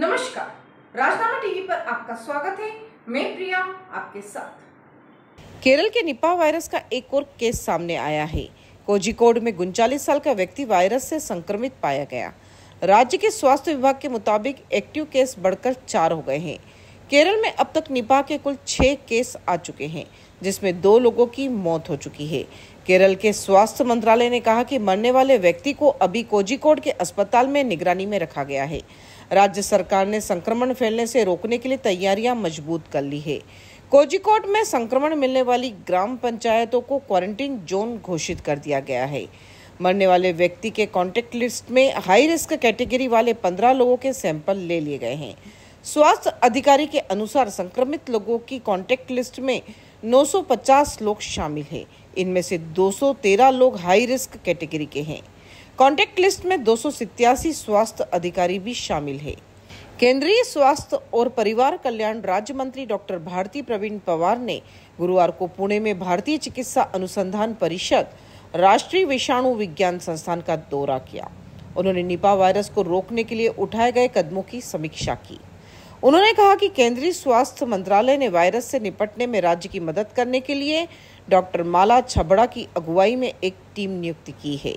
नमस्कार राजनामा टीवी पर आपका स्वागत है मैं प्रिया आपके साथ केरल के निपा वायरस का एक और केस सामने आया है कोजिकोड में उनचालीस साल का व्यक्ति वायरस से संक्रमित पाया गया राज्य के स्वास्थ्य विभाग के मुताबिक एक्टिव केस बढ़कर चार हो गए हैं केरल में अब तक निपाह के कुल छः केस आ चुके हैं जिसमें दो लोगों की मौत हो चुकी है केरल के स्वास्थ्य मंत्रालय ने कहा कि मरने वाले व्यक्ति को अभी कोजिकोड के अस्पताल में निगरानी में रखा गया है राज्य सरकार ने संक्रमण फैलने से रोकने के लिए तैयारियां मजबूत कर ली है कोजिकोड में संक्रमण मिलने वाली ग्राम पंचायतों को क्वारंटीन जोन घोषित कर दिया गया है मरने वाले व्यक्ति के कॉन्टेक्ट लिस्ट में हाई रिस्क कैटेगरी वाले पंद्रह लोगों के सैंपल ले लिए गए हैं स्वास्थ्य अधिकारी के अनुसार संक्रमित लोगों की कॉन्टेक्ट लिस्ट में 950 लोग शामिल हैं इनमें से 213 लोग हाई रिस्क कैटेगरी के हैं कॉन्टेक्ट लिस्ट में दो स्वास्थ्य अधिकारी भी शामिल है केंद्रीय स्वास्थ्य और परिवार कल्याण राज्य मंत्री डॉक्टर भारती प्रवीण पवार ने गुरुवार को पुणे में भारतीय चिकित्सा अनुसंधान परिषद राष्ट्रीय विषाणु विज्ञान संस्थान का दौरा किया उन्होंने निपा वायरस को रोकने के लिए उठाए गए कदमों की समीक्षा की उन्होंने कहा कि केंद्रीय स्वास्थ्य मंत्रालय ने वायरस से निपटने में राज्य की मदद करने के लिए डॉक्टर माला छबड़ा की अगुवाई में एक टीम नियुक्त की है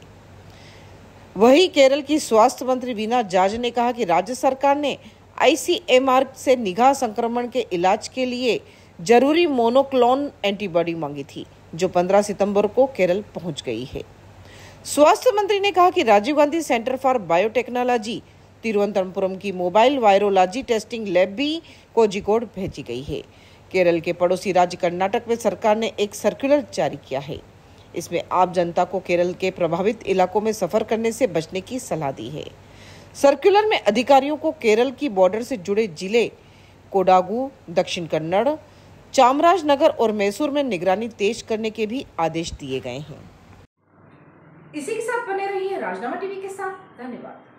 वही केरल की स्वास्थ्य मंत्री वीना जाज ने कहा कि राज्य सरकार ने आईसीएमआर से निगाह संक्रमण के इलाज के लिए जरूरी मोनोक्लोन एंटीबॉडी मांगी थी जो 15 सितंबर को केरल पहुंच गई है स्वास्थ्य मंत्री ने कहा कि Rajiv Gandhi centre for biotechnology Thiruvananthapuram की मोबाइल वायरोलॉजी टेस्टिंग लैब भी कोजिकोड भेजी गई है केरल के पड़ोसी राज्य कर्नाटक में सरकार ने एक सर्कुलर जारी किया है इसमें आप जनता को केरल के प्रभावित इलाकों में सफर करने से बचने की सलाह दी है सर्कुलर में अधिकारियों को केरल की बॉर्डर से जुड़े जिले कोडागु दक्षिण कन्नड़ चामराजनगर और मैसूर में निगरानी तेज करने के भी आदेश दिए गए हैं इसी के साथ बने रहिए राजनामा टीवी के साथ धन्यवाद